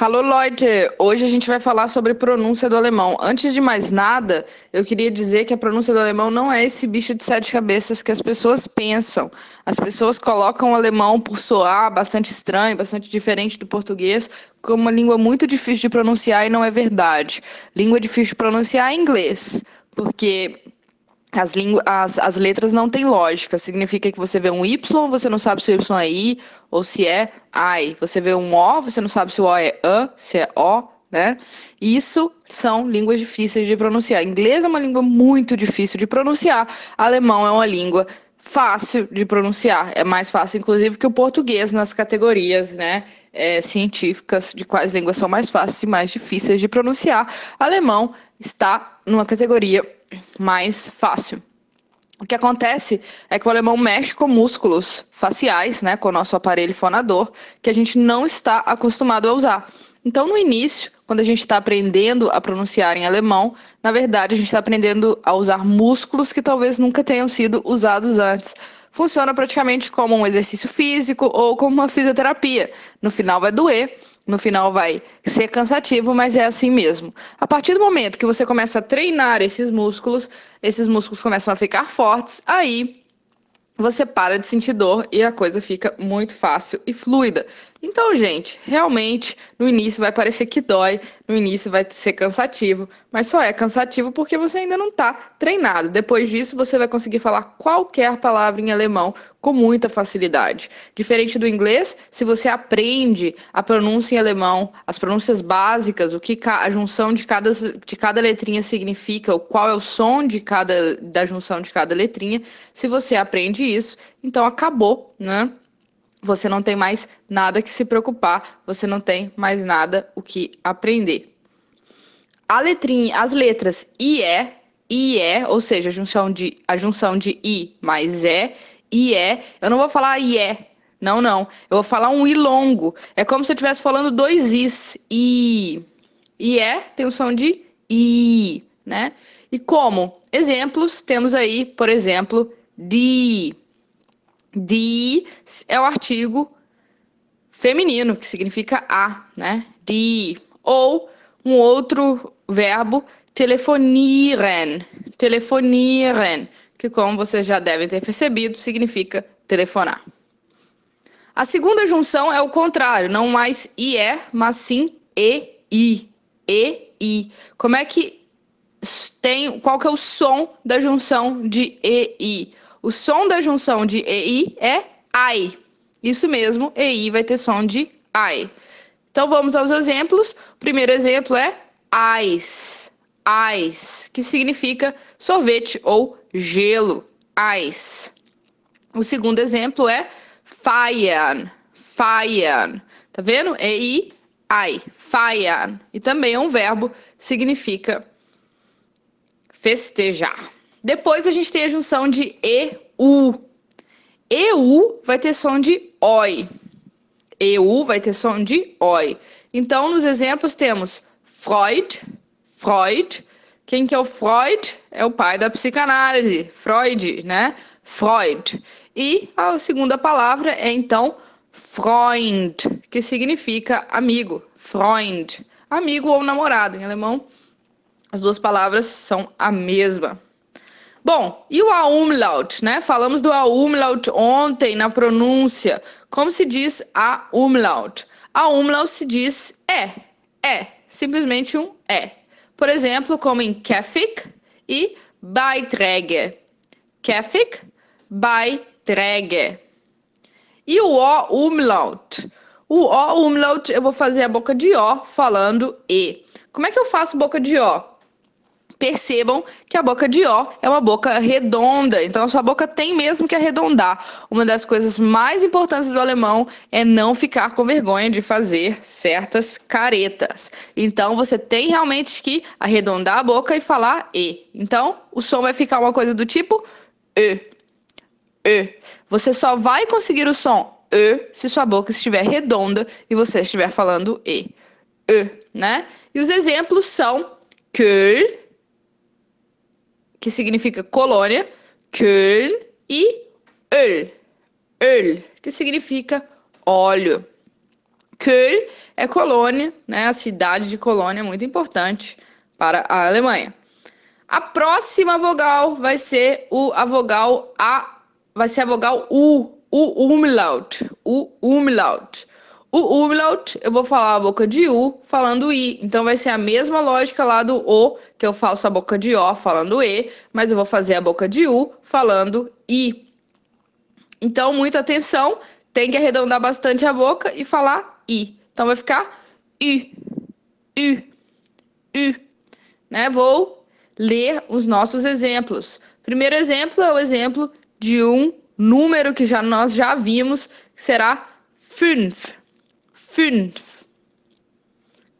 Alô, Leute! Hoje a gente vai falar sobre pronúncia do alemão. Antes de mais nada, eu queria dizer que a pronúncia do alemão não é esse bicho de sete cabeças que as pessoas pensam. As pessoas colocam o alemão por soar bastante estranho, bastante diferente do português, como uma língua muito difícil de pronunciar e não é verdade. Língua difícil de pronunciar é inglês, porque as, as, as letras não têm lógica. Significa que você vê um Y, você não sabe se o Y é I ou se é I. Você vê um O, você não sabe se o O é A, se é O, né? Isso são línguas difíceis de pronunciar. Inglês é uma língua muito difícil de pronunciar. Alemão é uma língua fácil de pronunciar. É mais fácil, inclusive, que o português nas categorias né, é, científicas de quais línguas são mais fáceis e mais difíceis de pronunciar. Alemão está numa categoria mais fácil. O que acontece é que o alemão mexe com músculos faciais, né, com o nosso aparelho fonador, que a gente não está acostumado a usar. Então, no início, quando a gente está aprendendo a pronunciar em alemão, na verdade, a gente está aprendendo a usar músculos que talvez nunca tenham sido usados antes. Funciona praticamente como um exercício físico ou como uma fisioterapia. No final, vai doer, no final vai ser cansativo, mas é assim mesmo. A partir do momento que você começa a treinar esses músculos, esses músculos começam a ficar fortes, aí você para de sentir dor e a coisa fica muito fácil e fluida. Então, gente, realmente no início vai parecer que dói, no início vai ser cansativo, mas só é cansativo porque você ainda não está treinado. Depois disso, você vai conseguir falar qualquer palavra em alemão com muita facilidade. Diferente do inglês, se você aprende a pronúncia em alemão, as pronúncias básicas, o que a junção de cada, de cada letrinha significa, qual é o som de cada, da junção de cada letrinha, se você aprende isso, então acabou, né? você não tem mais nada que se preocupar, você não tem mais nada o que aprender. A letrinha, as letras i é, ou seja, a junção de, a junção de I mais E, eu não vou falar i é, não, não, eu vou falar um I longo, é como se eu estivesse falando dois Is, I, é tem o som de I, né? E como exemplos, temos aí, por exemplo, de de é o artigo feminino, que significa a, né? De. Ou um outro verbo, telefonieren. Telefonieren, que como vocês já devem ter percebido, significa telefonar. A segunda junção é o contrário, não mais é, mas sim E, I. E, I. Como é que tem, qual que é o som da junção de E, I? O som da junção de EI é AI. Isso mesmo, EI vai ter som de AI. Então vamos aos exemplos. O primeiro exemplo é ice, ice, que significa sorvete ou gelo, ice. O segundo exemplo é faian, faian. Tá vendo? EI, ai, faian. E também é um verbo, significa festejar. Depois a gente tem a junção de EU. EU vai ter som de OI. EU vai ter som de OI. Então, nos exemplos temos Freud, Freud. Quem que é o Freud? É o pai da psicanálise, Freud, né? Freud. E a segunda palavra é então Freund, que significa amigo. Freund, amigo ou namorado. Em alemão, as duas palavras são a mesma. Bom, e o umlaut, né? Falamos do umlaut ontem na pronúncia. Como se diz a umlaut? A umlaut se diz é, é, simplesmente um é. Por exemplo, como em Kefik e Beiträge. Kefik, Beiträge. E o O umlaut? O O umlaut eu vou fazer a boca de O falando E. Como é que eu faço boca de O? Percebam que a boca de O é uma boca redonda, então a sua boca tem mesmo que arredondar. Uma das coisas mais importantes do alemão é não ficar com vergonha de fazer certas caretas. Então você tem realmente que arredondar a boca e falar E. Então o som vai ficar uma coisa do tipo E. E. Você só vai conseguir o som E se sua boca estiver redonda e você estiver falando E. E, né? E os exemplos são Köl, que significa colônia, Köln, e Öl, Öl, que significa óleo. Köln é colônia, né, a cidade de colônia, é muito importante para a Alemanha. A próxima vogal vai ser o, a vogal A, vai ser a vogal U, o umlaut, o umlaut. O umlaut, eu vou falar a boca de U falando I. Então vai ser a mesma lógica lá do O, que eu faço a boca de O falando E, mas eu vou fazer a boca de U falando I. Então, muita atenção, tem que arredondar bastante a boca e falar I. Então vai ficar I, I, I. Né? Vou ler os nossos exemplos. Primeiro exemplo é o exemplo de um número que já nós já vimos, que será 5 fünf.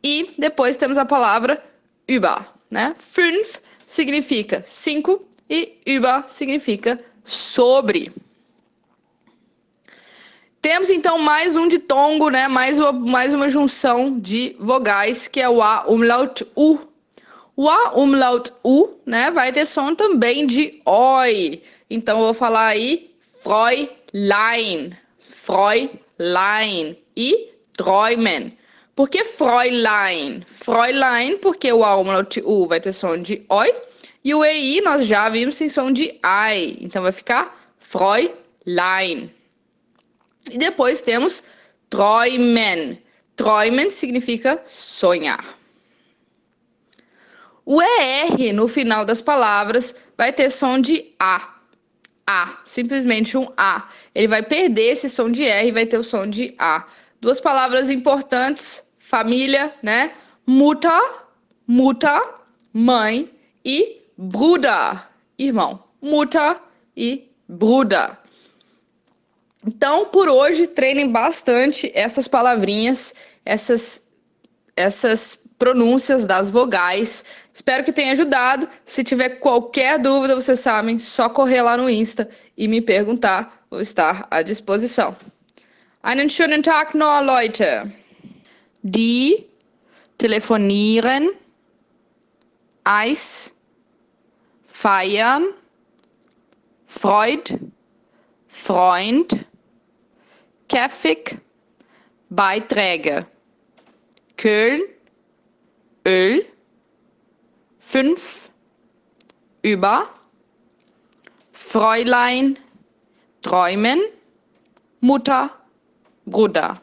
E depois temos a palavra über, né? Fünf significa cinco e über significa sobre. Temos então mais um ditongo, né? Mais uma, mais uma junção de vogais, que é o A umlaut U. O A umlaut U, né? Vai ter som também de OI. Então eu vou falar aí Freulein, Freulein e Träumen. Por que Fräulein? Fräulein, porque o almoço U vai ter som de oi. E o EI nós já vimos sem som de ai. Então vai ficar Fräulein. E depois temos Träumen. Träumen significa sonhar. O ER no final das palavras vai ter som de A. A, simplesmente um A. Ele vai perder esse som de R e vai ter o som de A. Duas palavras importantes: família, né? Mutter, Mutter, mãe e Bruder, irmão. Mutter e Bruder. Então, por hoje, treinem bastante essas palavrinhas, essas essas pronúncias das vogais. Espero que tenha ajudado. Se tiver qualquer dúvida, vocês sabem, só correr lá no Insta e me perguntar. Vou estar à disposição. Einen schönen Tag noch, Leute. Die telefonieren, Eis, feiern, Freud, Freund, Käfig, Beiträge, Köln, Öl, fünf über, Fräulein, Träumen, Mutter, Bruder